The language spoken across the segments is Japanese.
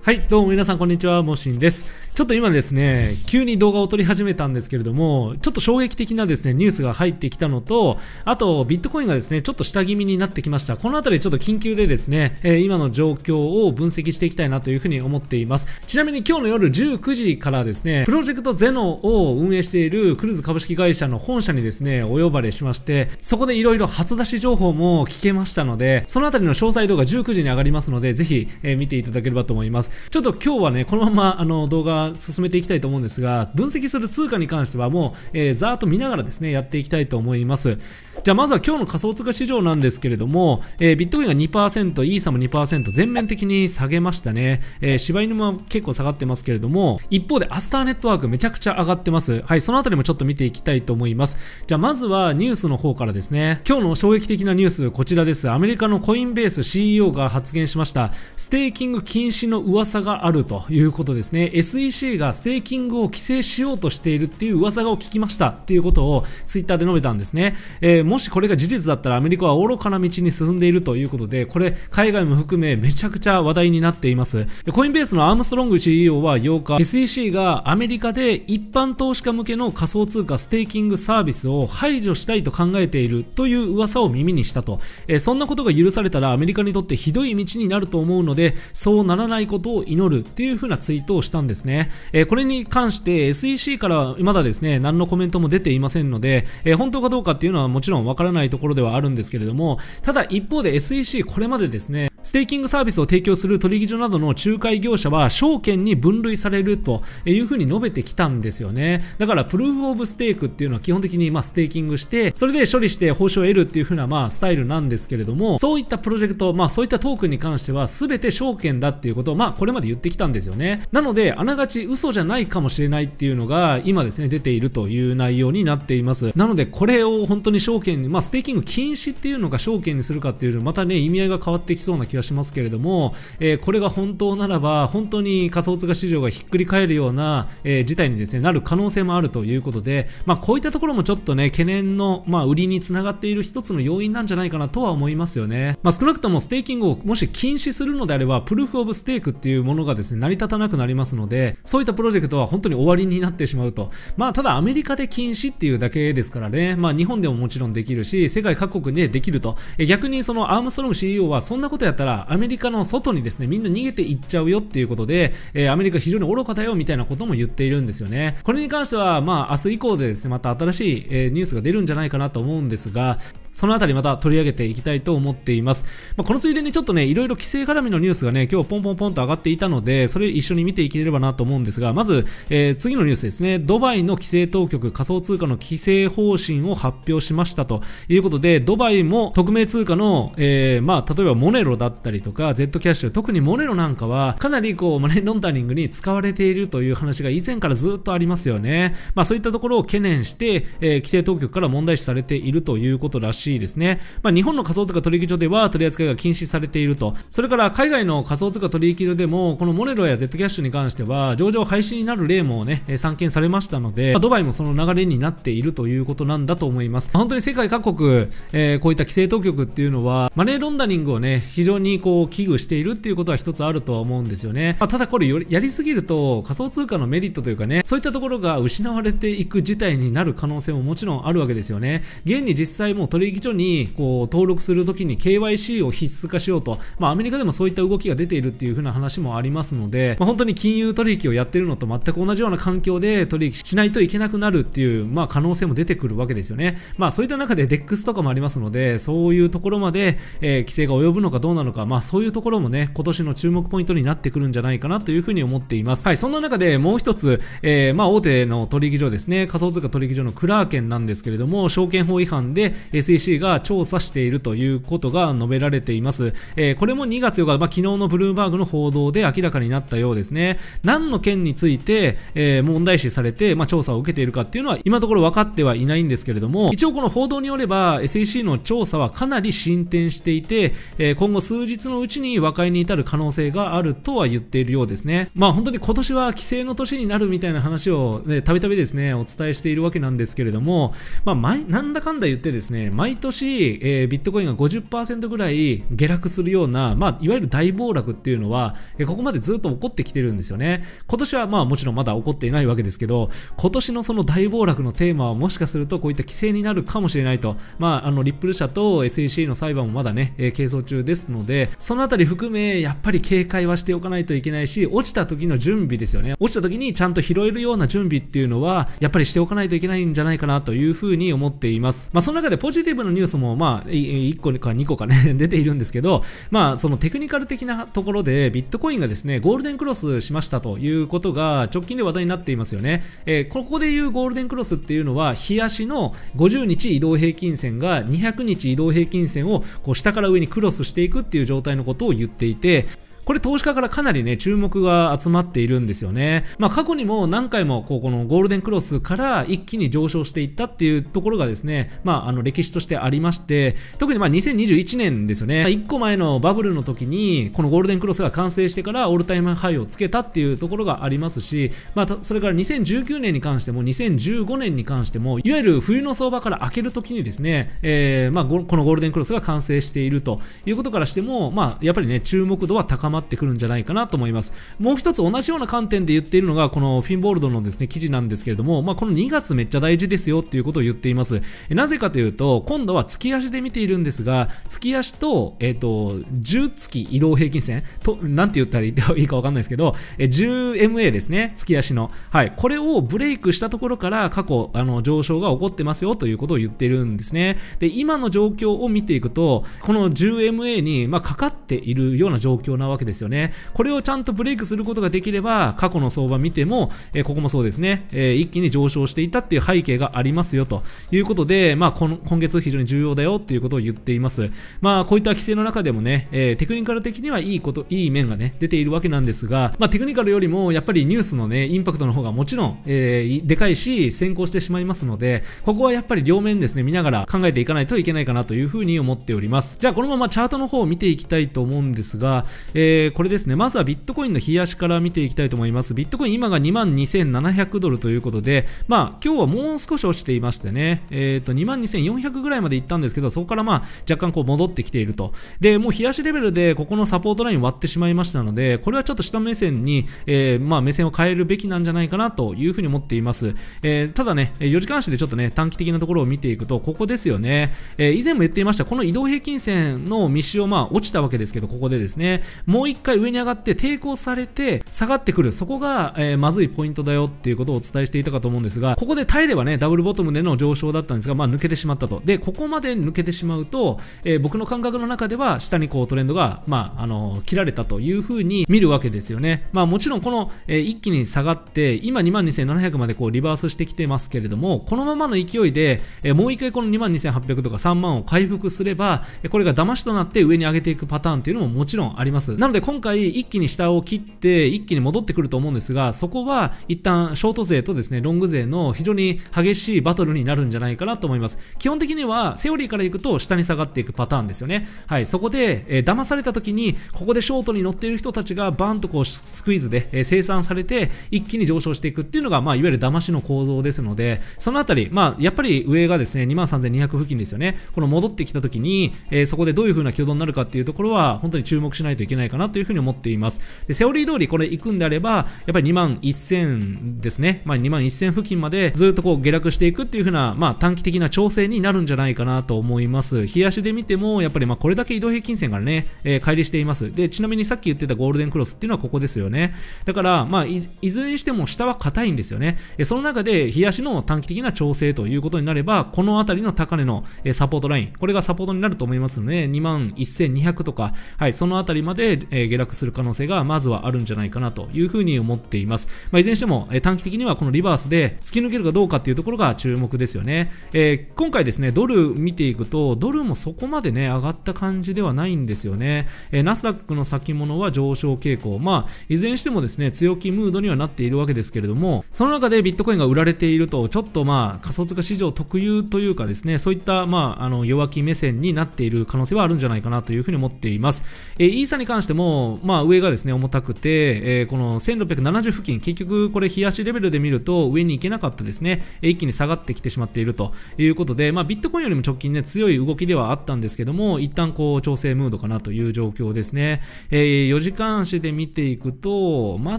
はい、どうも皆さんこんにちは、もしんです。ちょっと今ですね、急に動画を撮り始めたんですけれども、ちょっと衝撃的なですね、ニュースが入ってきたのと、あと、ビットコインがですね、ちょっと下気味になってきました。このあたりちょっと緊急でですね、え今の状況を分析していきたいなというふうに思っています。ちなみに今日の夜19時からですね、プロジェクトゼノを運営しているクルーズ株式会社の本社にですね、お呼ばれしまして、そこで色々初出し情報も聞けましたので、そのあたりの詳細動画19時に上がりますので、ぜひ、え見ていただければと思います。ますちょっと今日はねこのままあの動画進めていきたいと思うんですが分析する通貨に関してはもう、えー、ざーっと見ながらですねやっていきたいと思いますじゃあまずは今日の仮想通貨市場なんですけれども、えー、ビットコインが2%イーサも2%全面的に下げましたね、えー、柴犬も結構下がってますけれども一方でアスターネットワークめちゃくちゃ上がってますはいそのあたりもちょっと見ていきたいと思いますじゃあまずはニュースの方からですね今日の衝撃的なニュースこちらですアメリカのコインベース CEO が発言しましたステーキング禁止の噂があるということですね SEC がステーキングを規制しようとしているっていう噂が聞きましたっていうことをツイッターで述べたんですね、えー、もしこれが事実だったらアメリカは愚かな道に進んでいるということでこれ海外も含めめちゃくちゃ話題になっていますでコインベースのアームストロング CEO は8日 SEC がアメリカで一般投資家向けの仮想通貨ステーキングサービスを排除したいと考えているという噂を耳にしたと、えー、そんなことが許されたらアメリカにとってひどい道になると思うのでそうならないことことを祈るっていう風なツイートをしたんですね。えー、これに関して SEC からはまだですね、何のコメントも出ていませんので、えー、本当かどうかっていうのはもちろんわからないところではあるんですけれども、ただ一方で SEC これまでですね、ステーキングサービスを提供する取引所などの仲介業者は証券に分類されるというふうに述べてきたんですよね。だからプルーフオブステークっていうのは基本的にまあステーキングして、それで処理して報酬を得るっていうふうなまあスタイルなんですけれども、そういったプロジェクト、まあそういったトークンに関しては全て証券だっていうことをまあこれまで言ってきたんですよね。なので、あながち嘘じゃないかもしれないっていうのが今ですね、出ているという内容になっています。なのでこれを本当に証券に、まあステーキング禁止っていうのか証券にするかっていうのまたね、意味合いが変わってきそうな気がしますけれども、えー、これが本当ならば本当に仮想通貨市場がひっくり返るような、えー、事態にですねなる可能性もあるということで、まあ、こういったところもちょっとね懸念の、まあ、売りにつながっている一つの要因なんじゃないかなとは思いますよね、まあ、少なくともステーキングをもし禁止するのであればプルーフ・オブ・ステークっていうものがですね成り立たなくなりますのでそういったプロジェクトは本当に終わりになってしまうとまあただアメリカで禁止っていうだけですからねまあ日本でももちろんできるし世界各国でできると逆にそのアームストロング CEO はそんなことやったたらアメリカの外にですねみんな逃げていっちゃうよっていうことで、えー、アメリカ非常に愚かだよみたいなことも言っているんですよねこれに関してはまあ明日以降でですねまた新しい、えー、ニュースが出るんじゃないかなと思うんですがそのあたりまた取り上げていきたいと思っています。まあ、このついでにちょっとね、いろいろ規制絡みのニュースがね、今日ポンポンポンと上がっていたので、それ一緒に見ていければなと思うんですが、まず、えー、次のニュースですね、ドバイの規制当局仮想通貨の規制方針を発表しましたということで、ドバイも匿名通貨の、えー、まあ、例えばモネロだったりとか、Z キャッシュ、特にモネロなんかは、かなりこう、マネーロンダリングに使われているという話が以前からずっとありますよね。まあ、そういったところを懸念して、えー、規制当局から問題視されているということらしいしいですね。まあ、日本の仮想通貨取引所では取り扱いが禁止されていると。それから海外の仮想通貨取引所でも、このモネロや Z キャッシュに関しては、上場廃止になる例もね、散見されましたので、まあ、ドバイもその流れになっているということなんだと思います。本当に世界各国、えー、こういった規制当局っていうのは、マネーロンダリングをね、非常にこう危惧しているっていうことは一つあるとは思うんですよね。まあ、ただこれやりすぎると仮想通貨のメリットというかね、そういったところが失われていく事態になる可能性ももちろんあるわけですよね。現に実際もう取議所にこう登録するときに KYC を必須化しようと、まあ、アメリカでもそういった動きが出ているっていう風な話もありますので、まあ、本当に金融取引をやってるのと全く同じような環境で取引しないといけなくなるっていう、まあ、可能性も出てくるわけですよね。まあ、そういった中で DEX とかもありますので、そういうところまで、えー、規制が及ぶのかどうなのか、まあ、そういうところもね、今年の注目ポイントになってくるんじゃないかなという風に思っています。はい、そんな中でもう一つ、えー、まあ、大手の取引所ですね、仮想通貨取引所のクラーケンなんですけれども、証券法違反で SEC FEC が調査しているということが述べられています。えー、これも2月4日、まあ、昨日のブルームバーグの報道で明らかになったようですね。何の件について、えー、問題視されて、まあ、調査を受けているかっていうのは今のところ分かってはいないんですけれども、一応この報道によれば SEC の調査はかなり進展していて、えー、今後数日のうちに和解に至る可能性があるとは言っているようですね。まあ本当に今年は規制の年になるみたいな話を、たびたびですね、お伝えしているわけなんですけれども、まあ、なんだかんだ言ってですね、毎毎年、えー、ビットコインが50%ぐらい下落するような、まあ、いわゆる大暴落っていうのは、えー、ここまでずっと起こってきてるんですよね。今年はまあもちろんまだ起こっていないわけですけど、今年のその大暴落のテーマはもしかするとこういった規制になるかもしれないと、まあ、あの、リップル社と SEC の裁判もまだね、えー、係争中ですので、そのあたり含め、やっぱり警戒はしておかないといけないし、落ちた時の準備ですよね。落ちた時にちゃんと拾えるような準備っていうのは、やっぱりしておかないといけないんじゃないかなというふうに思っています。まあ、その中でポジティブのニュースも、まあ、1個か2個かね 出ているんですけど、まあ、そのテクニカル的なところで、ビットコインがですね、ゴールデンクロスしましたということが、直近で話題になっていますよね。えー、ここでいうゴールデンクロスっていうのは、日足の50日移動平均線が200日移動平均線を、こう、下から上にクロスしていくっていう状態のことを言っていて、これ投資家からかなりね、注目が集まっているんですよね。まあ過去にも何回もこうこのゴールデンクロスから一気に上昇していったっていうところがですね、まああの歴史としてありまして、特にまあ2021年ですよね、1個前のバブルの時にこのゴールデンクロスが完成してからオールタイムハイをつけたっていうところがありますし、まあそれから2019年に関しても2015年に関しても、いわゆる冬の相場から開ける時にですね、えー、まあこのゴールデンクロスが完成しているということからしても、まあやっぱりね、注目度は高ままってくるんじゃないかなと思いますもう一つ同じような観点で言っているのがこのフィンボールドのですね記事なんですけれども、まあ、この2月めっちゃ大事ですよっていうことを言っていますなぜかというと今度は月足で見ているんですが月足と,、えーと、10月移動平均線となんて言ったらいいかわかんないですけど 10MA ですね月足の、はい、これをブレイクしたところから過去あの上昇が起こってますよということを言ってるんですねで今の状況を見ていくとこの 10MA に、まあ、かかっているような状況なわけけですよね。これをちゃんとブレイクすることができれば、過去の相場見ても、えここもそうですね、え一気に上昇していたっていう背景がありますよということで、まあ、今月非常に重要だよっていうことを言っています。まあ、こういった規制の中でもね、えテクニカル的にはいいこと、いい面がね、出ているわけなんですが、まあ、テクニカルよりも、やっぱりニュースのね、インパクトの方がもちろん、えー、でかいし、先行してしまいますので、ここはやっぱり両面ですね、見ながら考えていかないといけないかなというふうに思っております。じゃあ、このままチャートの方を見ていきたいと思うんですが、ええー、これですね、まずはビットコインの冷やしから見ていきたいと思います。ビットコイン今が22,700ドルということで、まあ今日はもう少し落ちていましてね、えっ、ー、と22,400ぐらいまで行ったんですけど、そこからまあ若干こう戻ってきていると。で、もう冷やしレベルでここのサポートライン割ってしまいましたので、これはちょっと下目線に、えー、まあ目線を変えるべきなんじゃないかなというふうに思っています。えー、ただね、4時間足でちょっとね、短期的なところを見ていくと、ここですよね。えー、以前も言っていました、この移動平均線の未使をまあ落ちたわけですけど、ここでですね、ももう一回上に上がって抵抗されて下がってくる。そこが、えー、まずいポイントだよっていうことをお伝えしていたかと思うんですが、ここで耐えればね、ダブルボトムでの上昇だったんですが、まあ抜けてしまったと。で、ここまで抜けてしまうと、えー、僕の感覚の中では下にこうトレンドが、まあ、あのー、切られたというふうに見るわけですよね。まあもちろんこの、えー、一気に下がって、今22,700までこうリバースしてきてますけれども、このままの勢いで、えー、もう一回この22,800とか3万を回復すれば、これが騙しとなって上に上げていくパターンっていうのももちろんあります。なのので今回一気に下を切って一気に戻ってくると思うんですが、そこは一旦ショート勢とですね、ロング勢の非常に激しいバトルになるんじゃないかなと思います。基本的にはセオリーからいくと下に下がっていくパターンですよね。はい、そこで、えー、騙された時にここでショートに乗っている人たちがバンとこうスクイーズで、えー、生産されて一気に上昇していくっていうのが、まあいわゆる騙しの構造ですので、そのあたり、まあやっぱり上がですね、23,200付近ですよね。この戻ってきた時に、えー、そこでどういう風な挙動になるかっていうところは本当に注目しないといけないかななというふうに思っています。で、セオリー通りこれ行くんであれば、やっぱり2万1000ですね。まあ2万1000付近までずっとこう下落していくっていうふうな、まあ短期的な調整になるんじゃないかなと思います。日足で見ても、やっぱりまあこれだけ移動平均線からね、えー、乖離しています。で、ちなみにさっき言ってたゴールデンクロスっていうのはここですよね。だから、まあい、いずれにしても下は硬いんですよね。えその中で、日足の短期的な調整ということになれば、この辺りの高値の、えサポートライン、これがサポートになると思いますので、2万1200とか、はい、その辺りまで、え下落する可能性がまずはあるんじゃないかなというふうに思っています。まあ、いずれにしても、え短期的にはこのリバースで突き抜けるかどうかっていうところが注目ですよね。えー、今回ですね、ドル見ていくと、ドルもそこまでね、上がった感じではないんですよね。えー、ナスダックの先物は上昇傾向。まあ、いずれにしてもですね、強気ムードにはなっているわけですけれども、その中でビットコインが売られていると、ちょっとまあ、仮想通貨市場特有というかですね、そういった、まあ、あの、弱気目線になっている可能性はあるんじゃないかなというふうに思っています。えー、イーサに関してても、まあ、上がですね重たくて、えー、この1670付近結局これ冷やしレベルで見ると上に行けなかったですね一気に下がってきてしまっているということで、まあ、ビットコインよりも直近ね強い動きではあったんですけども一旦こう調整ムードかなという状況ですね、えー、4時間足で見ていくとま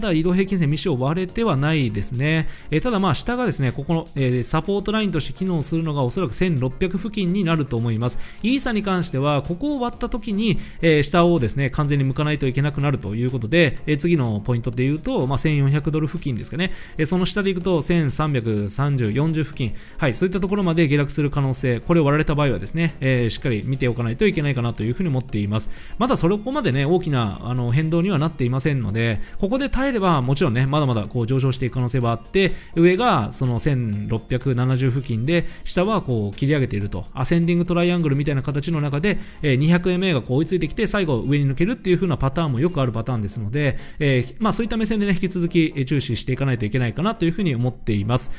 だ移動平均線ミシ用割れてはないですね、えー、ただまあ下がですねここの、えー、サポートラインとして機能するのがおそらく1600付近になると思いますイーサに関してはここを割った時に、えー、下をですね完全に向かないといけなくなるということで、え次のポイントで言うと、まあ、1400ドル付近ですかね、えその下でいくと1330、40付近、はい、そういったところまで下落する可能性、これを割られた場合はですね、えー、しっかり見ておかないといけないかなというふうに思っています。まだそれここまでね、大きなあの変動にはなっていませんので、ここで耐えれば、もちろんね、まだまだこう上昇していく可能性はあって、上がその1670付近で、下はこう切り上げていると、アセンディングトライアングルみたいな形の中で、え200円目がこう追いついてきて、最後上に抜けるっていううななパターンもよくあるパターンですので、えー、まあ、そういった目線でね、引き続き注視していかないといけないかなというふうに思っています。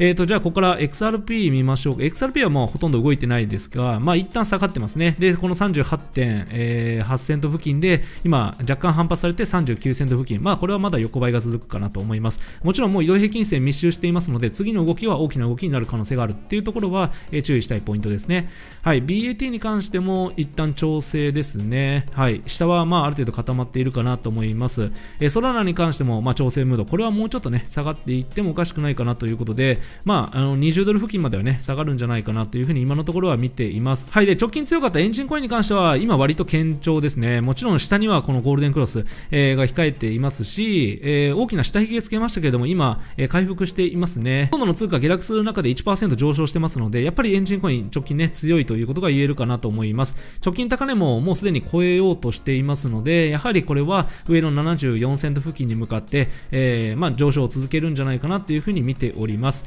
えっ、ー、と、じゃあここから XRP 見ましょうか。XRP はもうほとんど動いてないですが、まあ一旦下がってますね。で、この38.8セント付近で、今若干反発されて39セント付近。まあこれはまだ横ばいが続くかなと思います。もちろんもう移動平均線密集していますので、次の動きは大きな動きになる可能性があるっていうところは、え注意したいポイントですね。はい、BAT に関しても一旦調整ですね。はい、下はまあある程度固まっているかなと思います。えソラナに関してもまあ調整ムード。これはもうちょっとね、下がっていってもおかしくないかなということで、まあ、あの20ドル付近まではね下がるんじゃないかなというふうに今のところは見ています。はいで直近強かったエンジンコインに関しては今割と堅調ですね。もちろん下にはこのゴールデンクロス、えー、が控えていますし、えー、大きな下髭つけましたけれども今、えー、回復していますね。今度の通貨下落する中で1%上昇してますのでやっぱりエンジンコイン直近ね強いということが言えるかなと思います。直近高値ももうすでに超えようとしていますのでやはりこれは上の74セント付近に向かって、えー、まあ、上昇を続けるんじゃないかなというふうに見ております。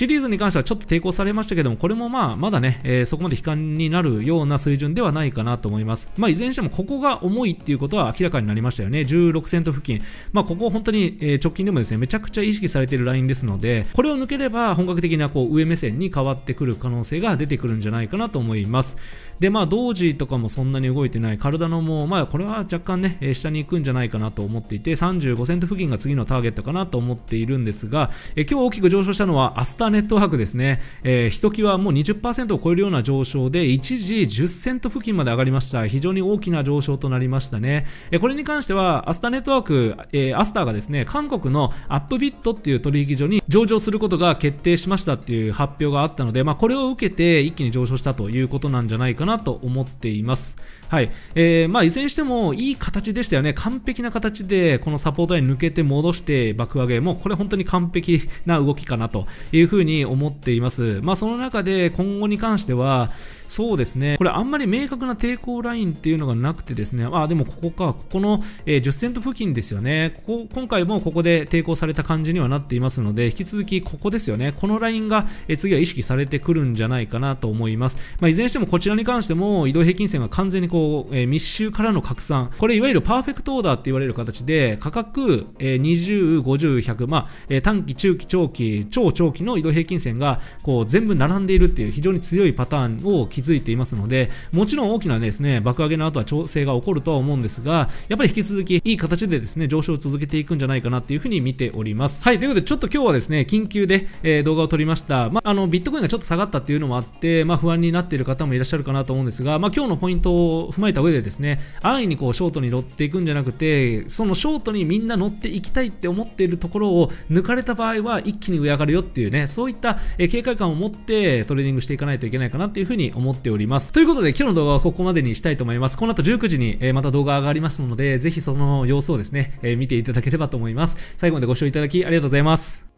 シリーズに関してはちょっと抵抗されましたけども、これもまあ、まだね、えー、そこまで悲観になるような水準ではないかなと思います。まあ、いずれにしてもここが重いっていうことは明らかになりましたよね。16セント付近。まあ、ここ本当に、えー、直近でもですね、めちゃくちゃ意識されているラインですので、これを抜ければ本格的なこう上目線に変わってくる可能性が出てくるんじゃないかなと思います。で、まあ、同時とかもそんなに動いてない。体のもう、まあ、これは若干ね、え下に行くんじゃないかなと思っていて、35セント付近が次のターゲットかなと思っているんですが、えー、今日大きく上昇したのはアスターネットワークですね、えひときわもう20%を超えるような上昇で、一時10セント付近まで上がりました。非常に大きな上昇となりましたね。えー、これに関しては、アスターネットワーク、えー、アスターがですね、韓国のアップビットっていう取引所に上場することが決定しましたっていう発表があったので、まあ、これを受けて一気に上昇したということなんじゃないかなと思っています。はい。えー、まあ、いずれにしても、いい形でしたよね。完璧な形で、このサポートライン抜けて戻して爆上げ、もうこれ本当に完璧な動きかなというふふうに思っています。まあ、その中で今後に関しては、そうですね。これあんまり明確な抵抗ラインっていうのがなくてですね、あ、でもここか、ここの、え10セント付近ですよね。ここ、今回もここで抵抗された感じにはなっていますので、引き続きここですよね。このラインが、え次は意識されてくるんじゃないかなと思います。まあ、いずれにしてもこちらに関しても移動平均線が完全にこう、え密集からの拡散。これいわゆるパーフェクトオーダーって言われる形で、価格、え20、50、100、まあ、え短期、中期、長期、超長期の移動平均線がこう全部並んでいるっていう非常に強いパターンをづいていますので、もちろん大きなですね、爆上げの後は調整が起こるとは思うんですが、やっぱり引き続きいい形でですね、上昇を続けていくんじゃないかなっていうふうに見ております。はい、ということでちょっと今日はですね、緊急で、えー、動画を撮りました。まあ、あの、ビットコインがちょっと下がったっていうのもあって、まあ、不安になっている方もいらっしゃるかなと思うんですが、まあ、今日のポイントを踏まえた上でですね、安易にこう、ショートに乗っていくんじゃなくて、そのショートにみんな乗っていきたいって思っているところを抜かれた場合は一気に上上がるよっていうね、そういった、えー、警戒感を持ってトレーニングしていかないといけないかなっていうふうに思思っております。ということで、今日の動画はここまでにしたいと思います。この後19時に、えまた動画上がりますので、ぜひその様子をですね、え見ていただければと思います。最後までご視聴いただきありがとうございます。